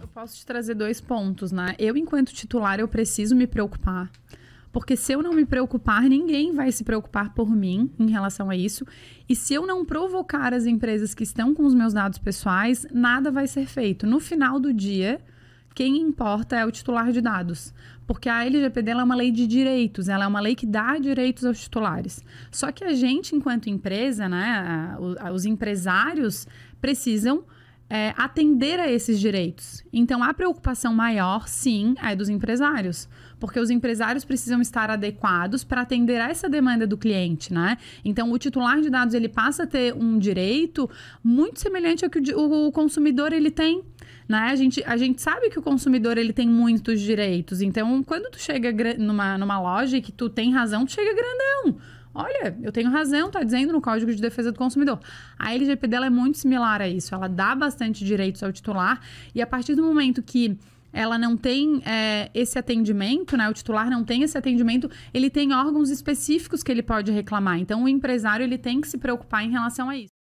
Eu posso te trazer dois pontos, né? Eu, enquanto titular, eu preciso me preocupar. Porque se eu não me preocupar, ninguém vai se preocupar por mim em relação a isso. E se eu não provocar as empresas que estão com os meus dados pessoais, nada vai ser feito. No final do dia, quem importa é o titular de dados, porque a LGPD é uma lei de direitos, ela é uma lei que dá direitos aos titulares. Só que a gente, enquanto empresa, né, os empresários precisam é, atender a esses direitos. Então, a preocupação maior, sim, é dos empresários, porque os empresários precisam estar adequados para atender a essa demanda do cliente, né? Então, o titular de dados ele passa a ter um direito muito semelhante ao que o, o consumidor ele tem né? A gente, a gente sabe que o consumidor ele tem muitos direitos. Então, quando tu chega numa, numa loja e que tu tem razão, tu chega grandão. Olha, eu tenho razão, tá dizendo no Código de Defesa do Consumidor. A LGPD é muito similar a isso. Ela dá bastante direitos ao titular e a partir do momento que ela não tem é, esse atendimento, né? O titular não tem esse atendimento, ele tem órgãos específicos que ele pode reclamar. Então, o empresário ele tem que se preocupar em relação a isso.